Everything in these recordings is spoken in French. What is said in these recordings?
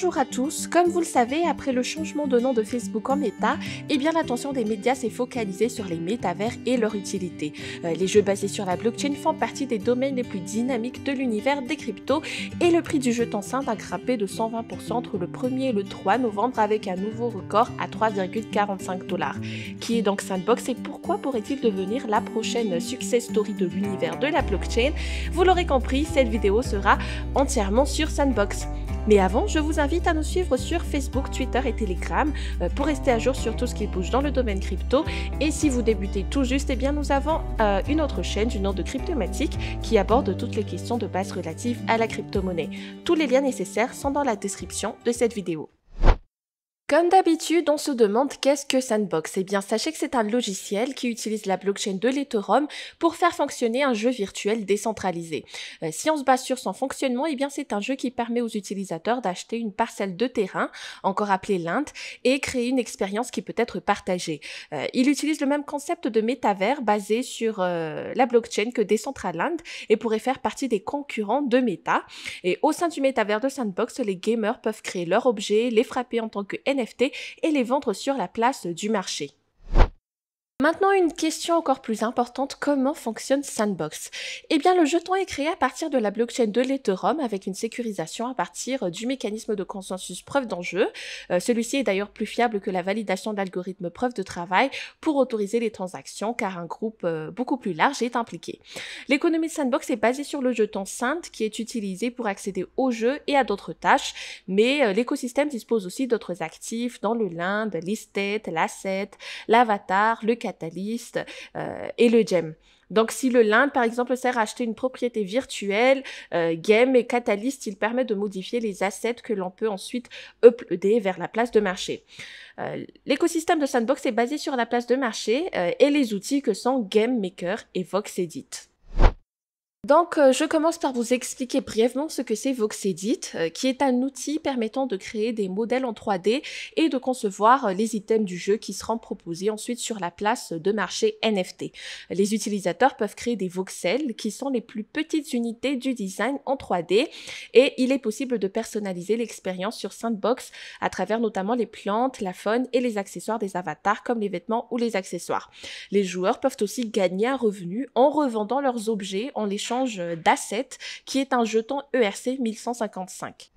Bonjour à tous, comme vous le savez, après le changement de nom de Facebook en Meta, eh bien l'attention des médias s'est focalisée sur les métavers et leur utilité. Euh, les jeux basés sur la blockchain font partie des domaines les plus dynamiques de l'univers des cryptos et le prix du jeu enceinte a grimpé de 120% entre le 1er et le 3 novembre avec un nouveau record à 3,45 dollars. Qui est donc Sandbox et pourquoi pourrait-il devenir la prochaine success story de l'univers de la blockchain Vous l'aurez compris, cette vidéo sera entièrement sur Sandbox. Mais avant, je vous invite à nous suivre sur Facebook, Twitter et Telegram euh, pour rester à jour sur tout ce qui bouge dans le domaine crypto. Et si vous débutez tout juste, eh bien nous avons euh, une autre chaîne du nom de Cryptomatique qui aborde toutes les questions de base relatives à la crypto-monnaie. Tous les liens nécessaires sont dans la description de cette vidéo. Comme d'habitude, on se demande qu'est-ce que Sandbox Eh bien, sachez que c'est un logiciel qui utilise la blockchain de l'Ethereum pour faire fonctionner un jeu virtuel décentralisé. Euh, si on se base sur son fonctionnement, eh bien, c'est un jeu qui permet aux utilisateurs d'acheter une parcelle de terrain, encore appelée l'Inde, et créer une expérience qui peut être partagée. Euh, il utilise le même concept de métavers basé sur euh, la blockchain que Decentraland et pourrait faire partie des concurrents de Meta. Et au sein du métavers de Sandbox, les gamers peuvent créer leurs objets, les frapper en tant que et les vendre sur la place du marché. Maintenant, une question encore plus importante, comment fonctionne Sandbox Eh bien, le jeton est créé à partir de la blockchain de l'Ethereum avec une sécurisation à partir du mécanisme de consensus preuve d'enjeu. Euh, celui-ci est d'ailleurs plus fiable que la validation l'algorithme preuve de travail pour autoriser les transactions car un groupe euh, beaucoup plus large est impliqué. L'économie de Sandbox est basée sur le jeton Sand qui est utilisé pour accéder au jeu et à d'autres tâches, mais euh, l'écosystème dispose aussi d'autres actifs dans le Linde, l'Estate, l'Asset, l'Avatar, le catalyst euh, et le gem. Donc si le LIND, par exemple, sert à acheter une propriété virtuelle, euh, Game et Catalyst, il permet de modifier les assets que l'on peut ensuite uploader vers la place de marché. Euh, l'écosystème de Sandbox est basé sur la place de marché et les outils que sont Game Maker et Vox Edit. Donc, euh, je commence par vous expliquer brièvement ce que c'est VoxEdit, euh, qui est un outil permettant de créer des modèles en 3D et de concevoir euh, les items du jeu qui seront proposés ensuite sur la place de marché NFT. Les utilisateurs peuvent créer des voxels, qui sont les plus petites unités du design en 3D, et il est possible de personnaliser l'expérience sur Sandbox à travers notamment les plantes, la faune et les accessoires des avatars comme les vêtements ou les accessoires. Les joueurs peuvent aussi gagner un revenu en revendant leurs objets en les d'assets, qui est un jeton ERC 1155.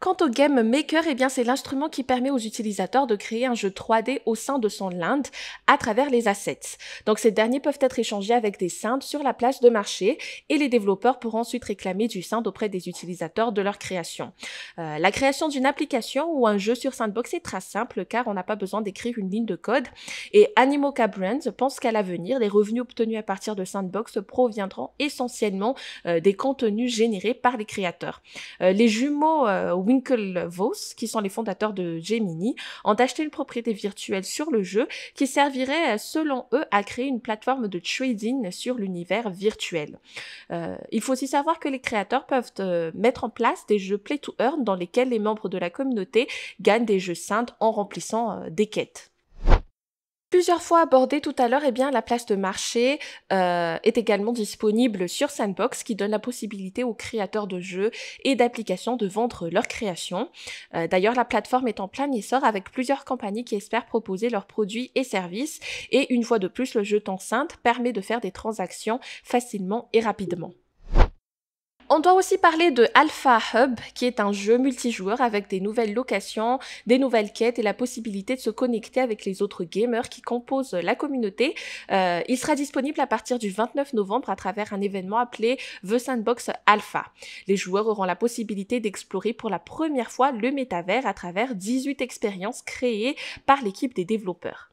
Quant au Game Maker, eh bien c'est l'instrument qui permet aux utilisateurs de créer un jeu 3D au sein de son land à travers les assets. Donc ces derniers peuvent être échangés avec des synths sur la place de marché et les développeurs pourront ensuite réclamer du synth auprès des utilisateurs de leur création. Euh, la création d'une application ou un jeu sur Sandbox est très simple car on n'a pas besoin d'écrire une ligne de code et Animoca Brands pense qu'à l'avenir, les revenus obtenus à partir de Sandbox proviendront essentiellement euh, des contenus générés par les créateurs. Euh, les jumeaux Winklevoss, qui sont les fondateurs de Gemini, ont acheté une propriété virtuelle sur le jeu qui servirait, euh, selon eux, à créer une plateforme de trading sur l'univers virtuel. Euh, il faut aussi savoir que les créateurs peuvent euh, mettre en place des jeux play to earn dans lesquels les membres de la communauté gagnent des jeux saintes en remplissant des quêtes plusieurs fois abordé tout à l'heure, eh bien, la place de marché euh, est également disponible sur Sandbox, qui donne la possibilité aux créateurs de jeux et d'applications de vendre leurs créations. Euh, d'ailleurs, la plateforme est en plein essor avec plusieurs compagnies qui espèrent proposer leurs produits et services. Et une fois de plus, le jeu enceinte permet de faire des transactions facilement et rapidement. On doit aussi parler de Alpha Hub, qui est un jeu multijoueur avec des nouvelles locations, des nouvelles quêtes et la possibilité de se connecter avec les autres gamers qui composent la communauté. Euh, il sera disponible à partir du 29 novembre à travers un événement appelé The Sandbox Alpha. Les joueurs auront la possibilité d'explorer pour la première fois le métavers à travers 18 expériences créées par l'équipe des développeurs.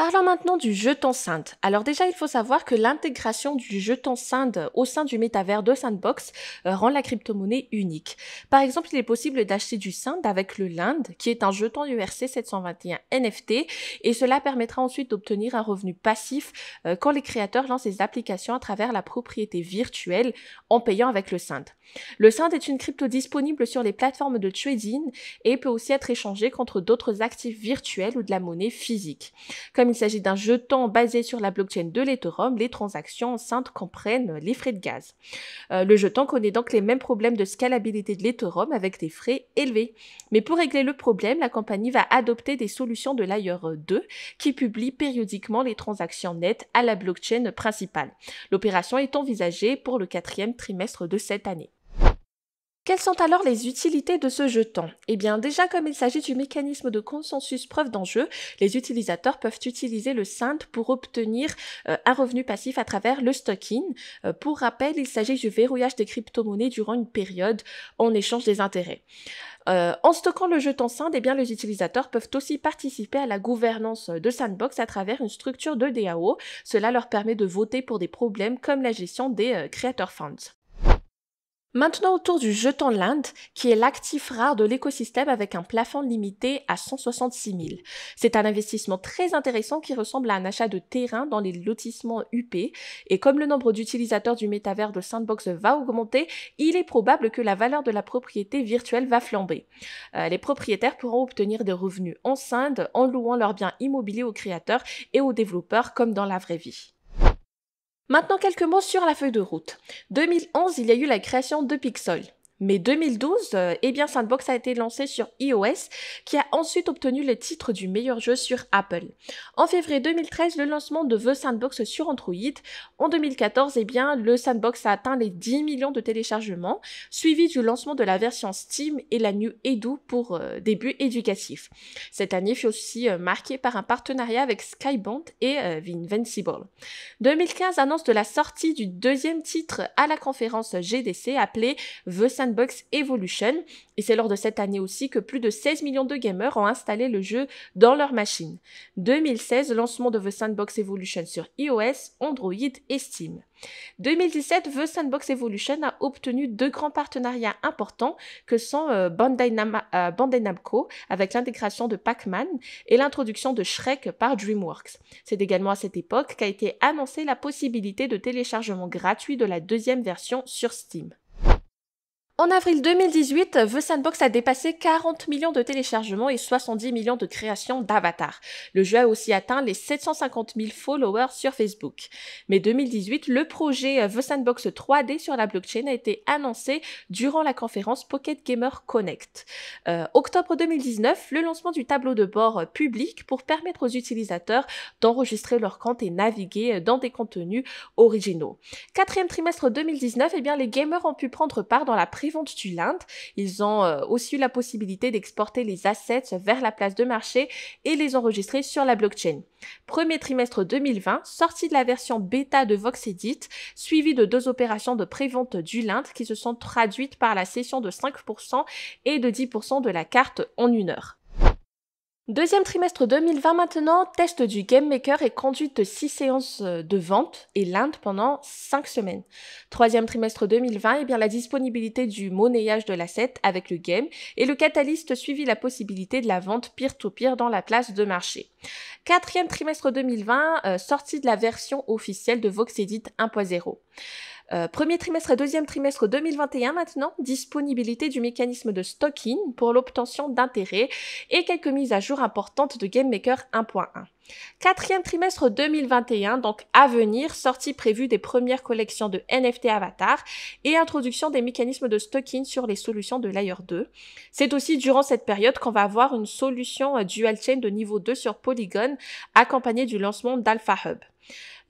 Parlons maintenant du jeton SIND. Alors déjà, il faut savoir que l'intégration du jeton SIND au sein du métavers de Sandbox euh, rend la crypto-monnaie unique. Par exemple, il est possible d'acheter du SIND avec le LIND, qui est un jeton URC 721 NFT, et cela permettra ensuite d'obtenir un revenu passif euh, quand les créateurs lancent des applications à travers la propriété virtuelle en payant avec le SIND. Le SIND est une crypto disponible sur les plateformes de trading et peut aussi être échangé contre d'autres actifs virtuels ou de la monnaie physique. Comme il s'agit d'un jeton basé sur la blockchain de l'Ethereum, les transactions enceintes comprennent les frais de gaz. Euh, le jeton connaît donc les mêmes problèmes de scalabilité de l'Ethereum avec des frais élevés. Mais pour régler le problème, la compagnie va adopter des solutions de Layer 2 qui publie périodiquement les transactions nettes à la blockchain principale. L'opération est envisagée pour le quatrième trimestre de cette année. Quelles sont alors les utilités de ce jeton Eh bien déjà comme il s'agit du mécanisme de consensus preuve d'enjeu, les utilisateurs peuvent utiliser le SINT pour obtenir euh, un revenu passif à travers le stocking. Euh, pour rappel, il s'agit du verrouillage des crypto-monnaies durant une période en échange des intérêts. Euh, en stockant le jeton SIND, eh bien, les utilisateurs peuvent aussi participer à la gouvernance de Sandbox à travers une structure de DAO. Cela leur permet de voter pour des problèmes comme la gestion des Creator Funds. Maintenant autour du jeton l'Inde, qui est l'actif rare de l'écosystème avec un plafond limité à 166 000. C'est un investissement très intéressant qui ressemble à un achat de terrain dans les lotissements UP, et comme le nombre d'utilisateurs du métavers de Sandbox va augmenter, il est probable que la valeur de la propriété virtuelle va flamber. Euh, les propriétaires pourront obtenir des revenus en scinde en louant leurs biens immobiliers aux créateurs et aux développeurs comme dans la vraie vie. Maintenant quelques mots sur la feuille de route. 2011, il y a eu la création de Pixel. Mais 2012, euh, eh bien Sandbox a été lancé sur iOS, qui a ensuite obtenu le titre du meilleur jeu sur Apple. En février 2013, le lancement de The Sandbox sur Android. En 2014, eh bien le Sandbox a atteint les 10 millions de téléchargements, suivi du lancement de la version Steam et la New Edu pour euh, début éducatif. Cette année fut aussi euh, marquée par un partenariat avec Skybound et The Invincible. 2015 annonce de la sortie du deuxième titre à la conférence GDC appelé The Sandbox Sandbox Evolution. Et c'est lors de cette année aussi que plus de 16 millions de gamers ont installé le jeu dans leur machine. 2016, lancement de The Sandbox Evolution sur iOS, Android et Steam. 2017, The Sandbox Evolution a obtenu deux grands partenariats importants que sont euh, euh, Bandai, Namco avec l'intégration de Pac-Man et l'introduction de Shrek par DreamWorks. C'est également à cette époque qu'a été annoncée la possibilité de téléchargement gratuit de la deuxième version sur Steam. En avril 2018, The Sandbox a dépassé 40 millions de téléchargements et 70 millions de créations d'avatars. Le jeu a aussi atteint les 750 000 followers sur Facebook. Mais 2018, le projet euh, The Sandbox 3D sur la blockchain a été annoncé durant la conférence Pocket Gamer Connect. Euh, octobre 2019, le lancement du tableau de bord euh, public pour permettre aux utilisateurs d'enregistrer leur compte et naviguer dans des contenus originaux. Quatrième trimestre 2019, eh bien, les gamers ont pu prendre part dans la prise du l'inde Ils ont euh, aussi eu la possibilité d'exporter les assets vers la place de marché et les enregistrer sur la blockchain. Premier trimestre 2020, sortie de la version bêta de VoxEdit, Edit, suivie de deux opérations de prévente du linde qui se sont traduites par la cession de 5% et de 10% de la carte en une heure. Deuxième trimestre 2020 maintenant, test du Game Maker et conduite de 6 séances euh, de vente et l'Inde pendant 5 semaines. Troisième trimestre 2020, eh bien, la disponibilité du monnayage de l'asset avec le game et le catalyste suivi la possibilité de la vente peer-to-peer dans la place de marché. Quatrième trimestre 2020, euh, sortie de la version officielle de Voxedit 1.0. Euh, premier trimestre et deuxième trimestre 2021 maintenant, disponibilité du mécanisme de stocking pour l'obtention d'intérêts et quelques mises à jour importantes de GameMaker 1.1. Quatrième trimestre 2021, donc à venir, sortie prévue des premières collections de NFT Avatar et introduction des mécanismes de stocking sur les solutions de Layer 2. C'est aussi durant cette période qu'on va avoir une solution dual chain de niveau 2 sur Polygon accompagnée du lancement d'Alpha Hub.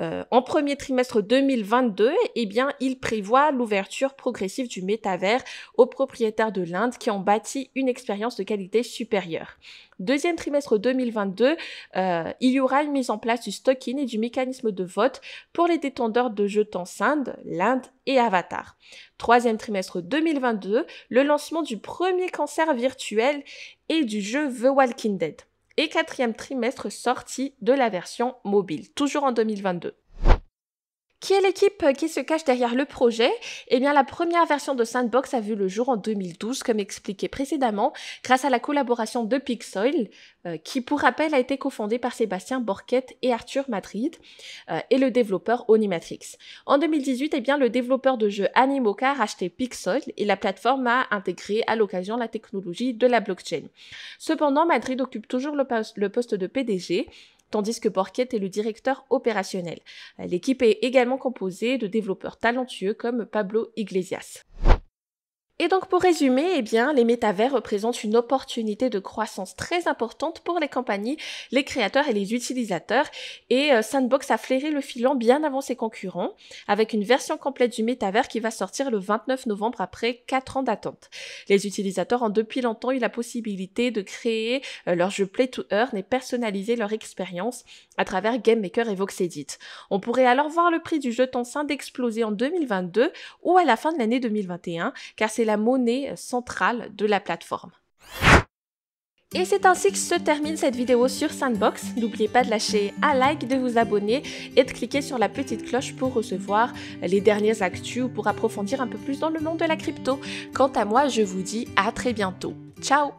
Euh, en premier trimestre 2022, eh bien, il prévoit l'ouverture progressive du métavers aux propriétaires de l'Inde qui ont bâti une expérience de qualité supérieure. Deuxième trimestre 2022, euh, il y aura une mise en place du stock et du mécanisme de vote pour les détendeurs de jetons Sindh, l'Inde et Avatar. Troisième trimestre 2022, le lancement du premier cancer virtuel et du jeu The Walking Dead et quatrième trimestre sorti de la version mobile, toujours en 2022. Qui est l'équipe euh, qui se cache derrière le projet Eh bien, la première version de Sandbox a vu le jour en 2012, comme expliqué précédemment, grâce à la collaboration de Pixoil, euh, qui, pour rappel, a été cofondée par Sébastien Borquette et Arthur Madrid, euh, et le développeur Onimatrix. En 2018, eh bien, le développeur de jeux Animoca a racheté Pixoil et la plateforme a intégré à l'occasion la technologie de la blockchain. Cependant, Madrid occupe toujours le poste de PDG tandis que Borquette est le directeur opérationnel. Euh, l'équipe est également composée de développeurs talentueux comme Pablo Iglesias. Et donc pour résumer, eh bien, les métavers représentent une opportunité de croissance très importante pour les compagnies, les créateurs et les utilisateurs. Et euh, Sandbox a flairé le filon bien avant ses concurrents, avec une version complète du métavers qui va sortir le 29 novembre après 4 ans d'attente. Les utilisateurs ont depuis longtemps eu la possibilité de créer euh, leur jeu Play to Earn et personnaliser leur expérience à travers Game Maker et VoxEdit. On pourrait alors voir le prix du jeu Tansin exploser en 2022 ou à la fin de l'année 2021, car c'est la monnaie centrale de la plateforme. Et c'est ainsi que se termine cette vidéo sur Sandbox. N'oubliez pas de lâcher un like, de vous abonner et de cliquer sur la petite cloche pour recevoir les dernières actus ou pour approfondir un peu plus dans le monde de la crypto. Quant à moi, je vous dis à très bientôt. Ciao